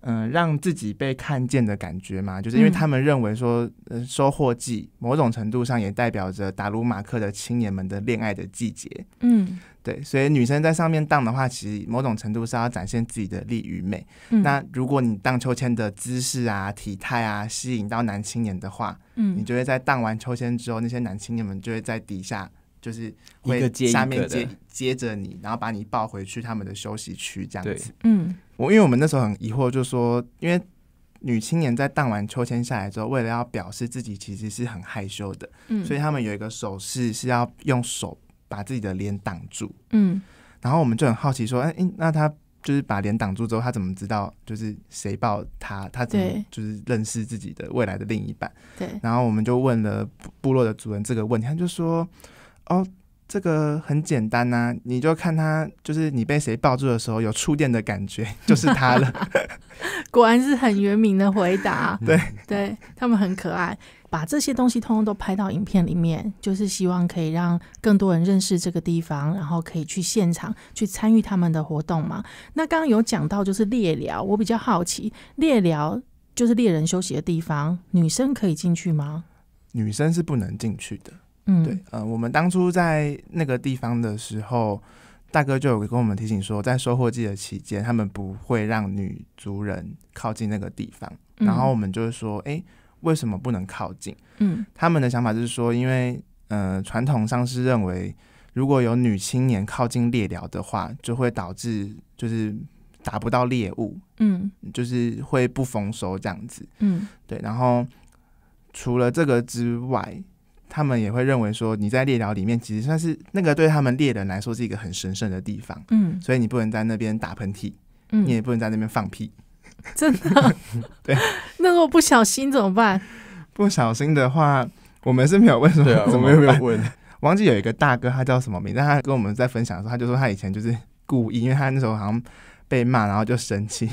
嗯，让自己被看见的感觉嘛，就是因为他们认为说，收获季某种程度上也代表着达鲁马克的青年们的恋爱的季节。嗯，对，所以女生在上面荡的话，其实某种程度上要展现自己的力与美。那如果你荡秋千的姿势啊、体态啊，吸引到男青年的话，嗯，你就会在荡完秋千之后，那些男青年们就会在底下，就是会下面接。接着你，然后把你抱回去他们的休息区，这样子。嗯，我因为我们那时候很疑惑，就说，因为女青年在荡完秋千下来之后，为了要表示自己其实是很害羞的，嗯，所以他们有一个手势是要用手把自己的脸挡住。嗯，然后我们就很好奇说，哎，那他就是把脸挡住之后，他怎么知道就是谁抱他？他怎么就是认识自己的未来的另一半？对。然后我们就问了部落的主人这个问题，他就说，哦。这个很简单呐，你就看他，就是你被谁抱住的时候有触电的感觉，就是他了。果然是很圆明的回答。对，对他们很可爱，把这些东西通通都拍到影片里面，就是希望可以让更多人认识这个地方，然后可以去现场去参与他们的活动嘛。那刚刚有讲到就是猎寮，我比较好奇，猎寮就是猎人休息的地方，女生可以进去吗？女生是不能进去的。嗯，对，呃，我们当初在那个地方的时候，大哥就有跟我们提醒说，在收获季的期间，他们不会让女族人靠近那个地方。然后我们就是说，哎，为什么不能靠近？嗯，他们的想法就是说，因为呃，传统上是认为，如果有女青年靠近猎寮的话，就会导致就是打不到猎物，嗯，就是会不丰收这样子。嗯，对。然后除了这个之外，他们也会认为说，你在列表里面其实算是那个对他们猎人来说是一个很神圣的地方，嗯，所以你不能在那边打喷嚏，嗯，你也不能在那边放屁，真的。对，那如果不小心怎么办？不小心的话，我们是没有问什么，怎么有没有问？忘记有一个大哥，他叫什么名？但他跟我们在分享的时候，他就说他以前就是故意，因为他那时候好像被骂，然后就生气，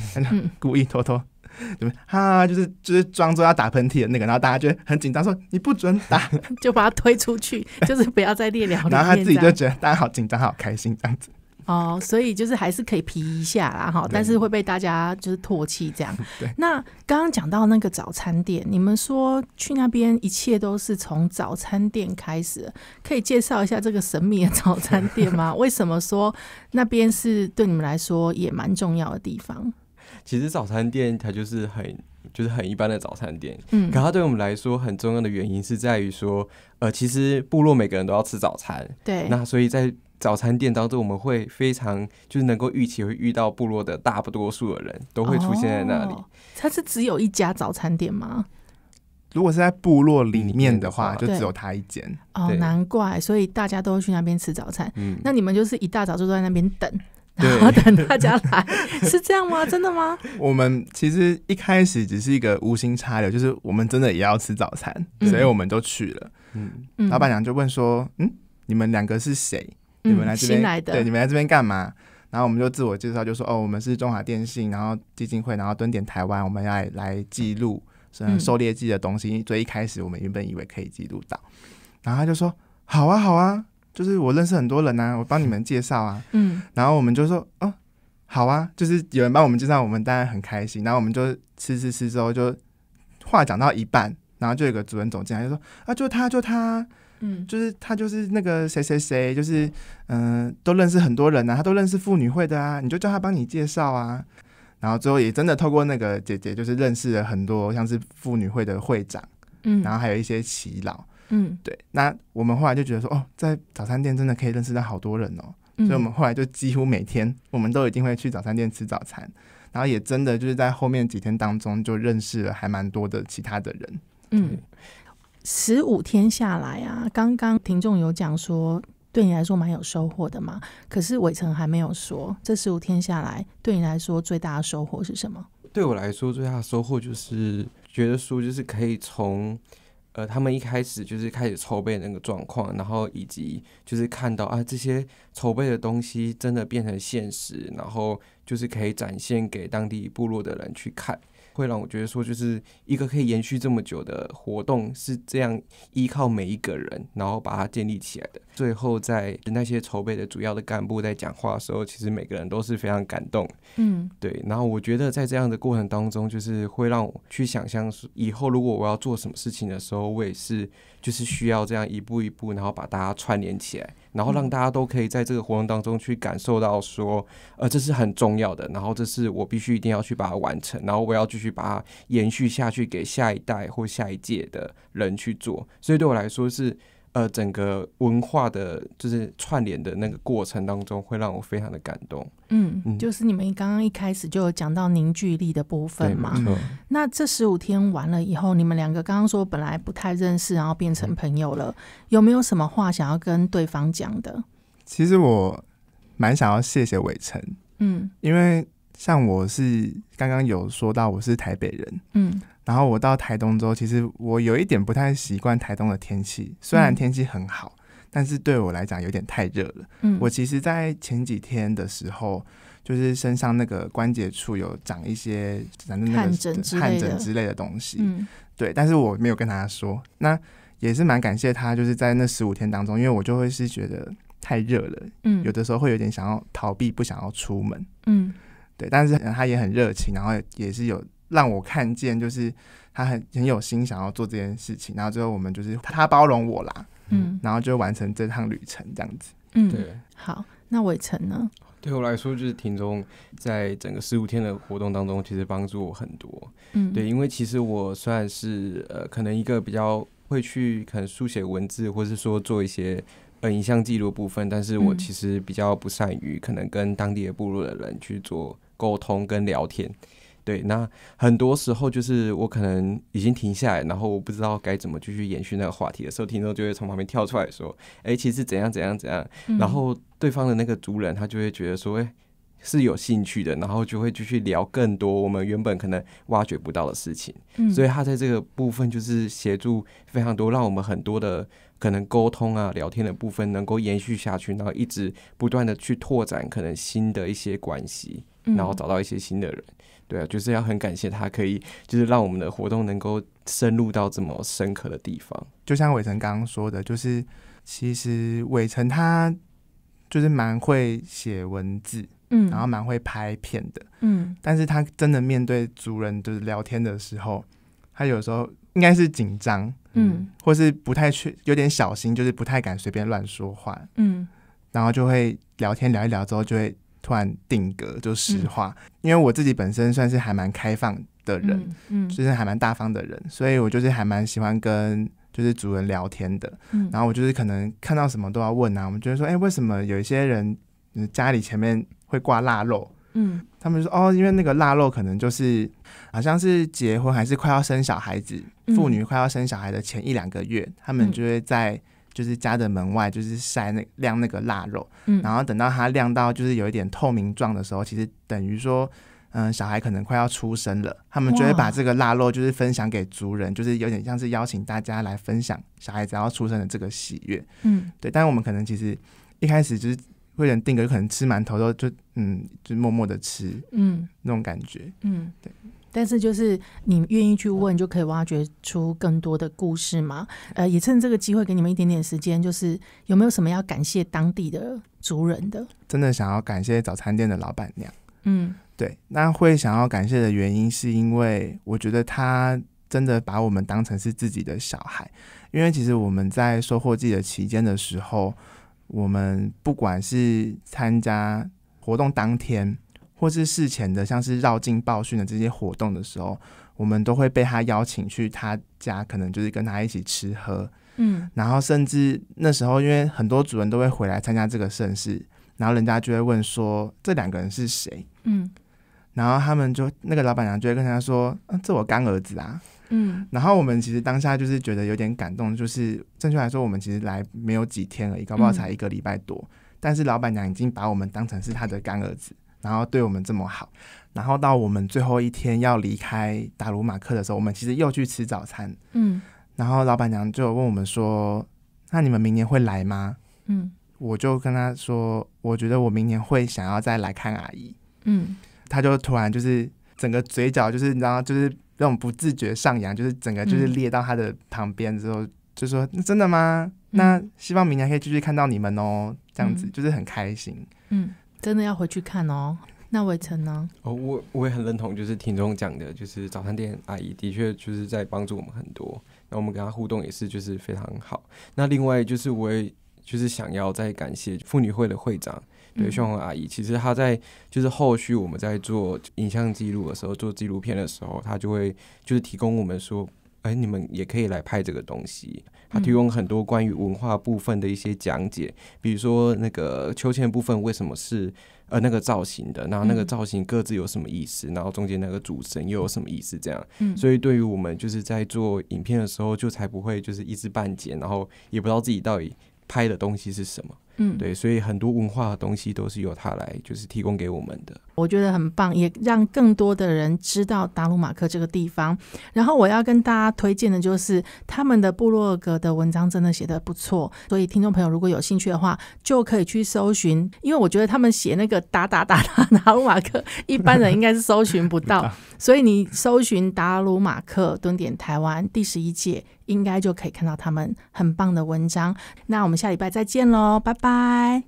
故意偷偷。不对？哈，就是就是装作要打喷嚏的那个，然后大家就很紧张，说你不准打，就把他推出去，就是不要再练聊。然后他自己就觉得大家好紧张，好开心这样子。哦，所以就是还是可以皮一下啦，哈，但是会被大家就是唾弃这样。对。那刚刚讲到那个早餐店，你们说去那边一切都是从早餐店开始，可以介绍一下这个神秘的早餐店吗？为什么说那边是对你们来说也蛮重要的地方？其实早餐店它就是很就是很一般的早餐店，嗯，可它对我们来说很重要的原因是在于说，呃，其实部落每个人都要吃早餐，对，那所以在早餐店当中，我们会非常就是能够预期会遇到部落的大不多数的人都会出现在那里。它是只有一家早餐店吗？如果是在部落里面的话，就只有它一间哦，难怪，所以大家都会去那边吃早餐。嗯，那你们就是一大早就在那边等。然后等大家来，是这样吗？真的吗？我们其实一开始只是一个无心插柳，就是我们真的也要吃早餐，所以我们就去了。嗯，老板娘就问说：“嗯，你们两个是谁？你们来这边？对，你们来这边干嘛？”然后我们就自我介绍，就说：“哦，我们是中华电信，然后基金会，然后蹲点台湾，我们要来记录，嗯，狩猎季的东西。所以一开始我们原本以为可以记录到，然后他就说：好啊，好啊。”就是我认识很多人呐，我帮你们介绍啊。嗯。然后我们就说，哦，好啊，就是有人帮我们介绍，我们当然很开心。然后我们就吃吃吃之后，就话讲到一半，然后就有个主任走进来，就说啊，就他就他，嗯，就是他就是那个谁谁谁，就是嗯，都认识很多人呐，他都认识妇女会的啊，你就叫他帮你介绍啊。然后最后也真的透过那个姐姐，就是认识了很多像是妇女会的会长，嗯，然后还有一些祈老。嗯，对，那我们后来就觉得说，哦，在早餐店真的可以认识到好多人哦，所以我们后来就几乎每天我们都一定会去早餐店吃早餐，然后也真的就是在后面几天当中就认识了还蛮多的其他的人。嗯，十五天下来啊，刚刚听众有讲说对你来说蛮有收获的嘛，可是伟成还没有说这十五天下来对你来说最大的收获是什么？对我来说最大的收获就是觉得书就是可以从。呃，他们一开始就是开始筹备那个状况，然后以及就是看到啊，这些筹备的东西真的变成现实，然后就是可以展现给当地部落的人去看。会让我觉得说，就是一个可以延续这么久的活动，是这样依靠每一个人，然后把它建立起来的。最后，在那些筹备的主要的干部在讲话的时候，其实每个人都是非常感动，嗯，对。然后我觉得在这样的过程当中，就是会让我去想象，以后如果我要做什么事情的时候，我也是就是需要这样一步一步，然后把大家串联起来。然后让大家都可以在这个活动当中去感受到说，呃，这是很重要的。然后这是我必须一定要去把它完成，然后我要继续把它延续下去，给下一代或下一届的人去做。所以对我来说是。呃，整个文化的就是串联的那个过程当中，会让我非常的感动。嗯，就是你们刚刚一开始就有讲到凝聚力的部分嘛。那这十五天完了以后，你们两个刚刚说本来不太认识，然后变成朋友了，有没有什么话想要跟对方讲的？其实我蛮想要谢谢伟成，嗯，因为。像我是刚刚有说到，我是台北人，嗯，然后我到台东之后，其实我有一点不太习惯台东的天气，虽然天气很好，但是对我来讲有点太热了，嗯，我其实，在前几天的时候，就是身上那个关节处有长一些，反正那个汗疹汗疹之类的东西，嗯，对，但是我没有跟大家说，那也是蛮感谢他，就是在那十五天当中，因为我就会是觉得太热了，嗯，有的时候会有点想要逃避，不想要出门，嗯。对，但是他也很热情，然后也是有让我看见，就是他很很有心想要做这件事情。然后最后我们就是他包容我啦，嗯，然后就完成这趟旅程这样子。嗯，对，好，那伟成呢？对我来说，就是庭中在整个十五天的活动当中，其实帮助我很多。嗯，对，因为其实我算是呃，可能一个比较会去可能书写文字，或是说做一些呃，影像记录部分，但是我其实比较不善于可能跟当地的部落的人去做。沟通跟聊天，对，那很多时候就是我可能已经停下来，然后我不知道该怎么继续延续那个话题的时候，听众就会从旁边跳出来说：“哎，其实怎样怎样怎样。”然后对方的那个族人他就会觉得说：“哎。”是有兴趣的，然后就会继续聊更多我们原本可能挖掘不到的事情，所以他在这个部分就是协助非常多，让我们很多的可能沟通啊、聊天的部分能够延续下去，然后一直不断的去拓展可能新的一些关系，然后找到一些新的人，对啊，就是要很感谢他可以就是让我们的活动能够深入到这么深刻的地方。就像伟成刚刚说的，就是其实伟成他就是蛮会写文字。嗯，然后蛮会拍片的，嗯，但是他真的面对主人就是聊天的时候，他有时候应该是紧张，嗯，或是不太去有点小心，就是不太敢随便乱说话，嗯，然后就会聊天聊一聊之后，就会突然定格，就实话，因为我自己本身算是还蛮开放的人，嗯，就是还蛮大方的人，所以我就是还蛮喜欢跟就是主人聊天的，然后我就是可能看到什么都要问啊，我们就是说，哎，为什么有一些人家里前面。会挂腊肉，嗯，他们说哦，因为那个腊肉可能就是好像是结婚还是快要生小孩子，妇女快要生小孩的前一两个月，他们就会在就是家的门外就是晒那晾那个腊肉，嗯，然后等到它晾到就是有一点透明状的时候，其实等于说，嗯，小孩可能快要出生了，他们就会把这个腊肉就是分享给族人，就是有点像是邀请大家来分享小孩子要出生的这个喜悦，嗯，对，但是我们可能其实一开始就是。会人定个可能吃馒头都就嗯就默默的吃嗯那种感觉嗯对，但是就是你愿意去问就可以挖掘出更多的故事嘛。呃，也趁这个机会给你们一点点时间，就是有没有什么要感谢当地的族人的？真的想要感谢早餐店的老板娘。嗯，对，那会想要感谢的原因是因为我觉得他真的把我们当成是自己的小孩，因为其实我们在收获季的期间的时候。我们不管是参加活动当天，或是事前的，像是绕境报讯的这些活动的时候，我们都会被他邀请去他家，可能就是跟他一起吃喝，嗯，然后甚至那时候，因为很多主人都会回来参加这个盛事，然后人家就会问说这两个人是谁，嗯，然后他们就那个老板娘就会跟他说，嗯，这我干儿子啊。嗯，然后我们其实当下就是觉得有点感动，就是正确来说，我们其实来没有几天而已，搞不好才一个礼拜多。但是老板娘已经把我们当成是她的干儿子，然后对我们这么好。然后到我们最后一天要离开达鲁马克的时候，我们其实又去吃早餐。嗯，然后老板娘就问我们说：“那你们明年会来吗？”嗯，我就跟她说：“我觉得我明年会想要再来看阿姨。”嗯，她就突然就是整个嘴角就是你知道就是。那种不自觉上扬，就是整个就是列到他的旁边之后，就说真的吗？那希望明年可以继续看到你们哦，这样子就是很开心。嗯，真的要回去看哦。那伟成呢？哦，我我也很认同，就是听众讲的，就是早餐店阿姨的确就是在帮助我们很多，那我们跟他互动也是就是非常好。那另外就是我也就是想要再感谢妇女会的会长。对，秀红阿姨，其实她在就是后续我们在做影像记录的时候，做纪录片的时候，她就会就是提供我们说，哎，你们也可以来拍这个东西。他提供很多关于文化部分的一些讲解，比如说那个秋千部分为什么是呃那个造型的，然后那个造型各自有什么意思，然后中间那个主神又有什么意思，这样。嗯。所以对于我们就是在做影片的时候，就才不会就是一知半解，然后也不知道自己到底拍的东西是什么。嗯，对，所以很多文化的东西都是由他来，就是提供给我们的。我觉得很棒，也让更多的人知道达鲁马克这个地方。然后我要跟大家推荐的就是他们的部落格的文章，真的写的不错。所以听众朋友如果有兴趣的话，就可以去搜寻，因为我觉得他们写那个“达达达达”达鲁马克，一般人应该是搜寻不到。所以你搜寻“达鲁马克蹲点台湾第十一届”。应该就可以看到他们很棒的文章。那我们下礼拜再见喽，拜拜。